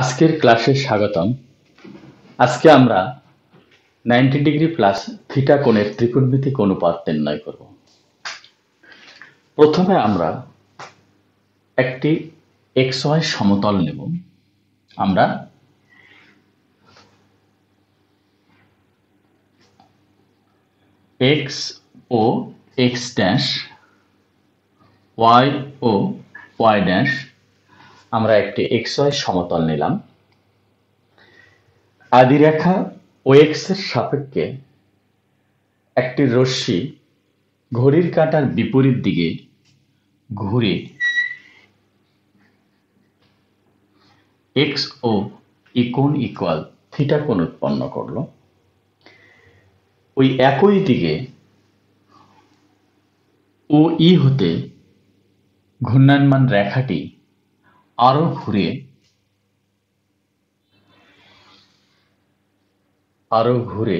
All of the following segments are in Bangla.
আজকের ক্লাসে স্বাগতম আজকে আমরা নাইনটি ডিগ্রি প্লাস থিটা কোণের ত্রিকোণমিতিক অনুপাত নির্ণয় করব প্রথমে আমরা একটি এক্স ওয়াই সমতল নেব আমরা X O X dash Y O Y dash আমরা একটি এক্সওয়াই সমতল নিলাম আদিরেখা ও এক্সের সাপেক্ষে একটি রশ্মি ঘড়ির কাঁটার বিপরীত দিকে ঘুরে এক্স ও ইকোন ইকুয়াল থিটা কোণ উৎপন্ন করল ওই একই দিকে ও ই হতে ঘূর্ণায়মান রেখাটি আরো ঘুরিয়ে আরো ঘুরে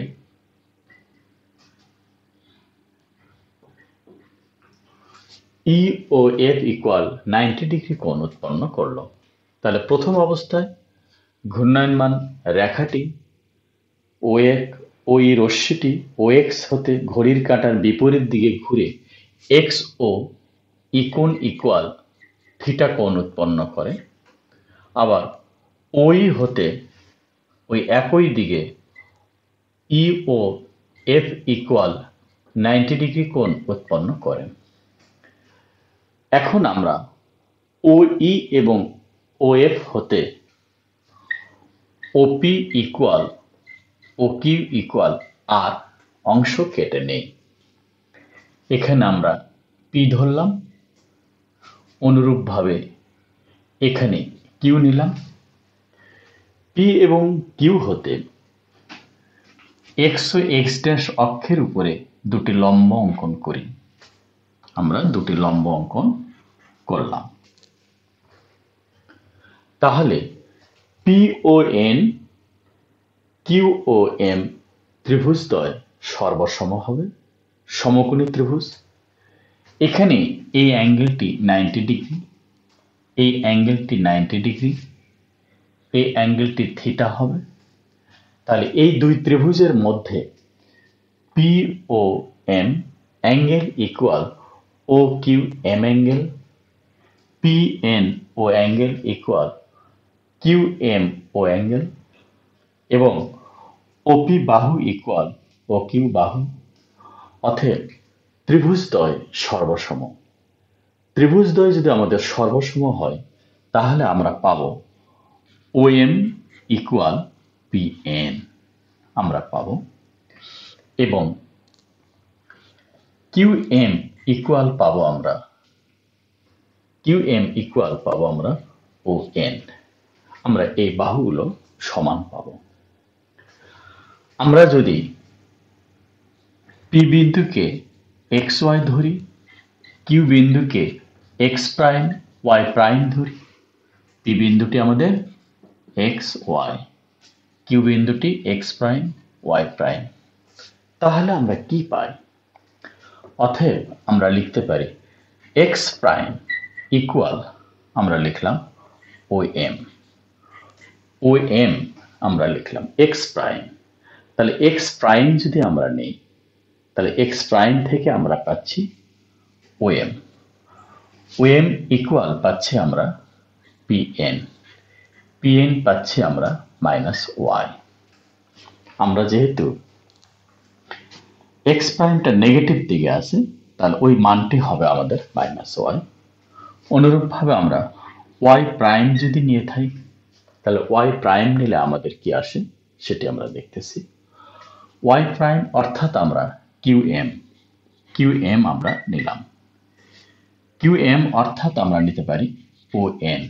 E O F equal ninety degree কোণ উৎপন্ন করল তাহলে প্রথম অবস্থায় ঘূর্ণায়মান রেখাটি ও এক ওই রশ্মিটি ও এক্স হতে ঘড়ির কাঁটার বিপরীত দিকে ঘুরে এক্স ও ইকোন ইকুয়াল থিটা কোণ উৎপন্ন করে আবার ওই হতে ওই একই দিকে E O F equal ninety degree কোণ উৎপন্ন করেন এখন আমরা ও ই e এবং ও এফ হতে OP equal O Q equal R অংশ কেটে নেই এখানে আমরা পি ধরলাম অনুরূপভাবে এখানে কিউ নিলাম পি এবং কিউ হতে এক্স ও এক্স ড্যাশ অক্ষের উপরে দুটি লম্ব অঙ্কন করি আমরা দুটি লম্ব অঙ্কন করলাম তাহলে এন পিওএন কিউওএম ত্রিভুজদ্বয় সর্বসম হবে সমকোণী ত্রিভুজ এখানে এই অ্যাঙ্গেলটি নাইনটি ডিগ্রি এই অ্যাঙ্গেলটি নাইনটি ডিগ্রি এই অ্যাঙ্গেলটি থিটা হবে তাহলে এই দুই ত্রিভুজের মধ্যে P O M angle equal O Q M angle P N O angle equal Q M O angle এবং ওপি বাহু ইকুয়াল ও কিউ বাহু অথেব ত্রিভুজদ্বয় সর্বসম ত্রিভুজদ্বয় যদি আমাদের সর্বসম হয় তাহলে আমরা পাব O M equal P N আমরা পাব এবং কিউ এম ইকুয়াল পাব আমরা কিউ এম ইকুয়াল পাবো আমরা ও এন আমরা এই বাহুগুলো সমান পাব আমরা যদি পি বিন্দুকে এক্স ওয়াই ধরি কিউ বিন্দুকে এক্স প্রাইম ওয়াই প্রাইম ধরি পি বিন্দুটি আমাদের এক্স ওয়াই কিউ বিন্দুটি এক্স প্রাইম ওয়াই প্রাইম তাহলে আমরা কি পাই অতএব আমরা লিখতে পারি এক্স প্রাইম ইকুয়াল আমরা লিখলাম ও এম ও এম আমরা লিখলাম এক্স প্রাইম তাহলে এক্স প্রাইম যদি আমরা নেই তাহলে এক্স প্রাইম থেকে আমরা পাচ্ছি ওএম ওএম ইকুয়াল পাচ্ছি আমরা পিএন পিএন পাচ্ছি আমরা মাইনাস ওয়াই আমরা যেহেতু এক্স প্রাইমটা নেগেটিভ দিকে আছে তাহলে ওই মানটি হবে আমাদের মাইনাস ওয়াই অনুরূপভাবে আমরা ওয়াই প্রাইম যদি নিয়ে থাকি তাহলে ওয়াই প্রাইম নিলে আমাদের কি আসে সেটি আমরা দেখতেছি ওয়াই প্রাইম অর্থাৎ আমরা কিউ এম কিউ এম আমরা নিলাম কিউ এম অর্থাৎ আমরা নিতে পারি ও এন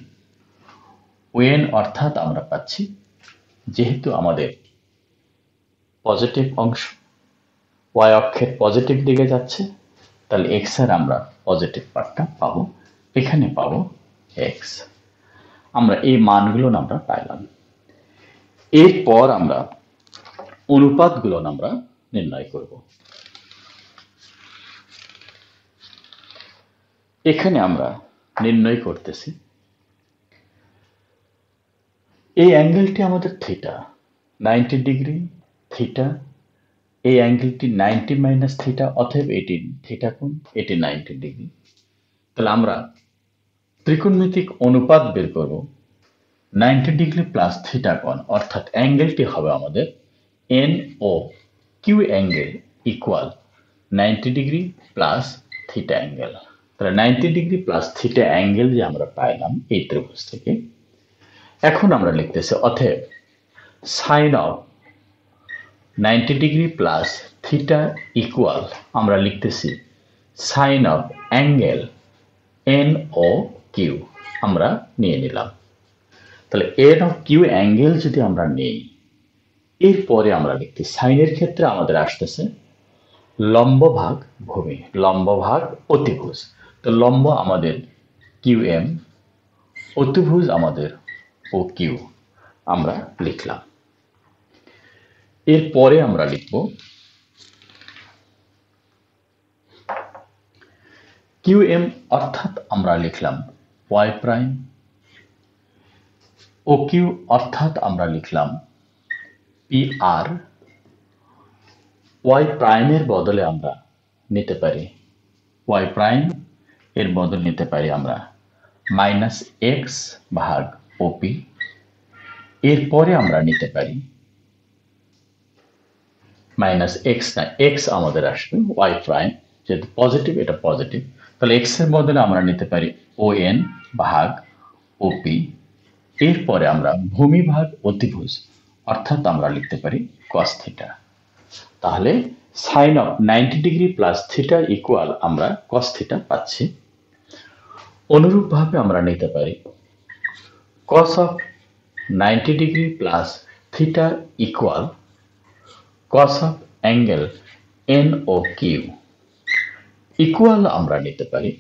ও এন অর্থাৎ আমরা পাচ্ছি যেহেতু আমাদের পজিটিভ অংশ ওয়াই অক্ষের পজিটিভ দিকে যাচ্ছে তাহলে এক্স এর আমরা পজিটিভ পার্টটা পাবো এখানে পাবো এক্স আমরা এই মানগুলো আমরা পাইলাম এরপর আমরা অনুপাতগুলো আমরা নির্ণয় করব এখানে আমরা নির্ণয় করতেছি এই অ্যাঙ্গেলটি আমাদের থিটা নাইনটি ডিগ্রি থিটা এই অ্যাঙ্গেলটি নাইনটি মাইনাস থিটা অথব এটি থিটা কোন এটি নাইনটি ডিগ্রি তাহলে আমরা ত্রিকোণমিতিক অনুপাত বের করব নাইনটি ডিগ্রি প্লাস থিটা কোন অর্থাৎ অ্যাঙ্গেলটি হবে আমাদের N O Q angle equal ninety degree plus theta angle তাহলে ninety degree plus theta angle যে আমরা পাইলাম এই ত্রিভুজ থেকে এখন আমরা লিখতেছি অথেব sine of ninety degree plus theta equal আমরা লিখতেছি sine of angle N O Q আমরা নিয়ে নিলাম তাহলে এন অফ কিউ অ্যাঙ্গেল যদি আমরা নেই এরপরে আমরা দেখি সাইনের ক্ষেত্রে আমাদের আসতেছে লম্ব ভাগ ভূমি লম্ব ভাগ অতিভুজ তো লম্ব আমাদের কিউ এম অতিভুজ আমাদের ও কিউ আমরা লিখলাম এরপরে আমরা লিখব কিউ এম অর্থাৎ আমরা লিখলাম ওয়াই প্রাইম ও কিউ অর্থাৎ আমরা লিখলাম পি আর ওয়াই প্রাইমের বদলে আমরা নিতে পারি ওয়াই প্রাইম এর বদল নিতে পারি আমরা মাইনাস এক্স ভাগ ওপি এরপরে আমরা নিতে পারি মাইনাস এক্স না এক্স আমাদের আসবে ওয়াই প্রাইম যেহেতু পজিটিভ এটা পজিটিভ তাহলে এক্স এর বদলে আমরা নিতে পারি ও এন ভাগ ওপি এরপরে আমরা ভূমি ভাগ অতিভুজ অর্থাৎ আমরা লিখতে পারি কস থিটা তাহলে sine of ninety degree plus theta equal আমরা কস থিটা পাচ্ছি অনুরূপভাবে আমরা নিতে পারি cos of ninety degree plus theta equal cos of angle N O Q equal আমরা নিতে পারি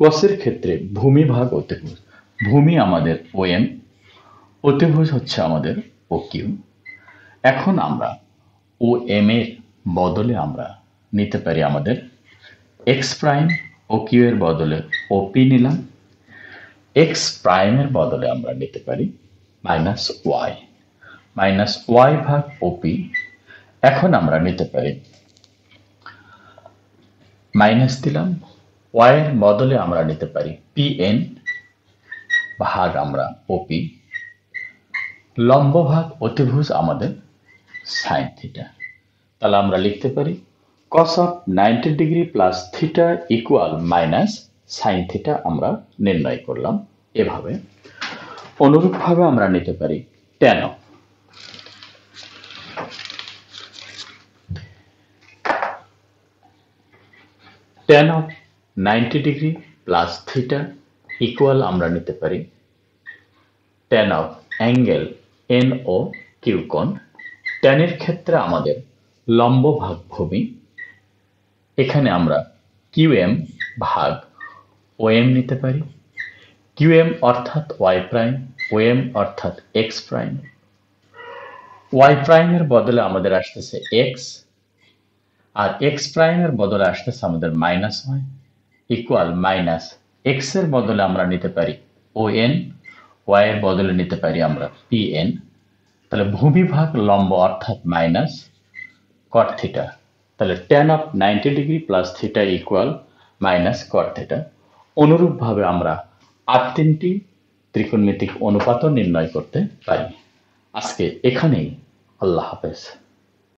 কসের ক্ষেত্রে ভূমি ভাগ অতিভুজ ভূমি আমাদের ও এম অতিভুজ হচ্ছে আমাদের ও কিউ এখন আমরা ও এম এর বদলে আমরা নিতে পারি আমাদের এক্স প্রাইম ও কিউ এর বদলে ও পি নিলাম এক্স প্রাইমের বদলে আমরা নিতে পারি মাইনাস ওয়াই মাইনাস ওয়াই ভাগ ও পি এখন আমরা নিতে পারি মাইনাস দিলাম ওয়াইয়ের বদলে আমরা নিতে পারি পি এন ভাগ আমরা ওপি লম্ব ভাগ অতিভুজ আমাদের সাইন থিটা তাহলে আমরা লিখতে পারি cos of ninety degree plus theta equal minus sine theta আমরা নির্ণয় করলাম এভাবে অনুরূপভাবে আমরা নিতে পারি tan tan of ninety degree plus theta equal আমরা নিতে পারি tan of angle N O কিউকন ট্যানের ক্ষেত্রে আমাদের লম্ব ভাগ ভূমি এখানে আমরা কিউএম ভাগ ওএম নিতে পারি কিউএম অর্থাৎ ওয়াই প্রাইম ওএম অর্থাৎ এক্স প্রাইম ওয়াই প্রাইমের বদলে আমাদের আসতেছে এক্স আর এক্স প্রাইমের বদলে আসতেছে আমাদের মাইনাস ওয়াই ইকুয়াল মাইনাস এক্সের বদলে আমরা নিতে পারি ও এন ওয়াইয়ের বদলে নিতে পারি আমরা পি এন তাহলে ভূমি ভাগ লম্ব অর্থাৎ মাইনাস কট থিটা তাহলে tan of ninety degree plus theta equal minus cot theta অনুরূপভাবে আমরা আর তিনটি ত্রিকোণমিতিক অনুপাতও নির্ণয় করতে পারি আজকে এখানেই আল্লাহ হাফেজ